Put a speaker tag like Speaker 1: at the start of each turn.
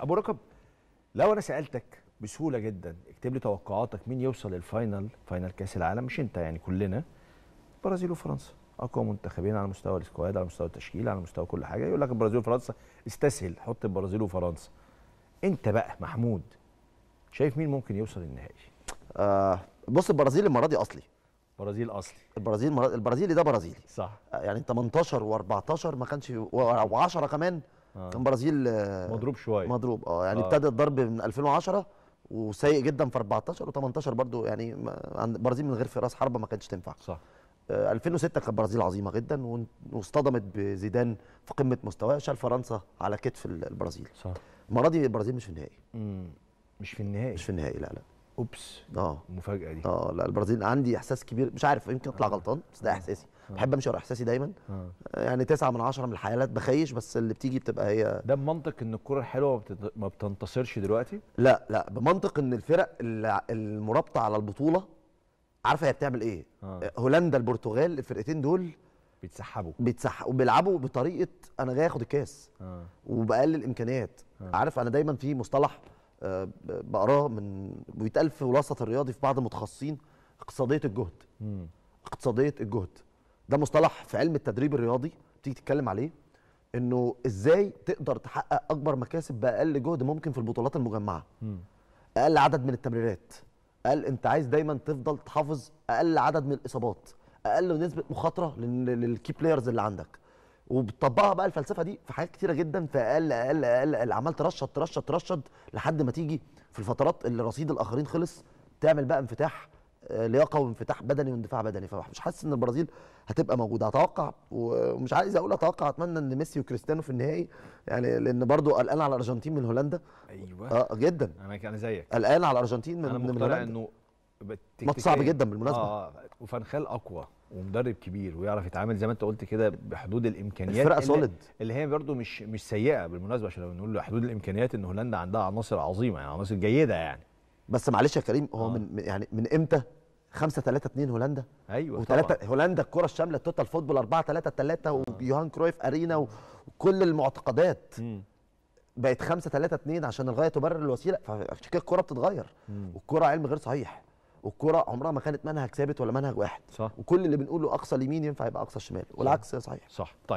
Speaker 1: ابو ركب لو انا سالتك بسهوله جدا اكتب لي توقعاتك مين يوصل للفاينل فاينل كاس العالم مش انت يعني كلنا البرازيل وفرنسا اقوى منتخبين على مستوى السكواد على مستوى التشكيل على مستوى كل حاجه يقول لك البرازيل وفرنسا استسهل حط البرازيل وفرنسا
Speaker 2: انت بقى محمود شايف مين ممكن يوصل النهائي آه بص البرازيل المره دي اصلي برازيل اصلي البرازيل المرا... البرازيلي ده برازيلي صح آه، يعني 18 و14 ما كانش و10 كمان آه. كان برازيل آه، مضروب شويه مضروب اه يعني آه. ابتدى الضرب من 2010 وسيء جدا في 14 و18 برضو يعني برازيل من غير راس حربه ما كانتش تنفع صح 2006 آه، كانت برازيل عظيمه جدا واصطدمت بزيدان في قمه مستواه شال فرنسا على كتف البرازيل صح المره دي البرازيل مش في النهائي مش في النهائي مش في النهائي لا لا اوبس اه المفاجاه دي اه لا البرازيل عندي احساس كبير مش عارف يمكن اطلع غلطان بس ده آه. احساسي آه. بحب امشي ورا احساسي دايما آه. يعني تسعة من عشرة من الحالات بخيش بس اللي بتيجي بتبقى هي ده بمنطق ان الكره الحلوه ما بتنتصرش دلوقتي لا لا بمنطق ان الفرق المرابطه على البطوله عارفه هي بتعمل ايه آه. هولندا البرتغال الفرقتين دول بيتسحبوا بيتسحبوا وبيلعبوا بطريقه انا جاي اخد الكاس آه. وبقلل امكانيات آه. عارف انا دايما في مصطلح بقراه من بيتقال في الوسط الرياضي في بعض المتخصصين اقتصاديه الجهد مم. اقتصاديه الجهد ده مصطلح في علم التدريب الرياضي بتيجي تتكلم عليه انه ازاي تقدر تحقق اكبر مكاسب باقل جهد ممكن في البطولات المجمعه مم. اقل عدد من التمريرات اقل انت عايز دايما تفضل تحافظ اقل عدد من الاصابات اقل نسبه مخاطره للكي بلايرز اللي عندك وبتطبقها بقى الفلسفه دي في حاجات كتيره جدا في اقل اقل اقل, أقل. عمال ترشد ترشد ترشد لحد ما تيجي في الفترات اللي رصيد الاخرين خلص تعمل بقى انفتاح آه، لياقه وانفتاح بدني واندفاع بدني فمش حاسس ان البرازيل هتبقى موجوده اتوقع ومش عايز اقول اتوقع اتمنى ان ميسي وكريستيانو في النهائي يعني لان برده قلقان على الارجنتين من هولندا
Speaker 1: ايوه اه جدا انا انا زيك قلقان على الارجنتين من, أنا من هولندا انه ماتش صعب جدا بالمناسبه اه وفانخال اقوى ومدرب كبير ويعرف يتعامل زي ما انت قلت كده بحدود الامكانيات الفرقه سوليد اللي هي برده مش مش سيئه بالمناسبه عشان لو بنقول حدود الامكانيات ان
Speaker 2: هولندا عندها عناصر عظيمه يعني عناصر جيده يعني بس معلش يا كريم هو آه. من يعني من امتى 5 3 2 هولندا ايوه وثلاثه هولندا الكره الشامله التوتال فوتبول 4 3 3 آه. ويوهان كرويف ارينا وكل المعتقدات م. بقت 5 3 2 عشان الغايه تبرر الوسيله فعشان كده الكوره بتتغير والكوره علم غير صحيح والكرة عمرها ما كانت منهج ثابت ولا منهج واحد صح وكل اللي بنقوله اقصى اليمين ينفع يبقى اقصى الشمال والعكس صحيح صح طيب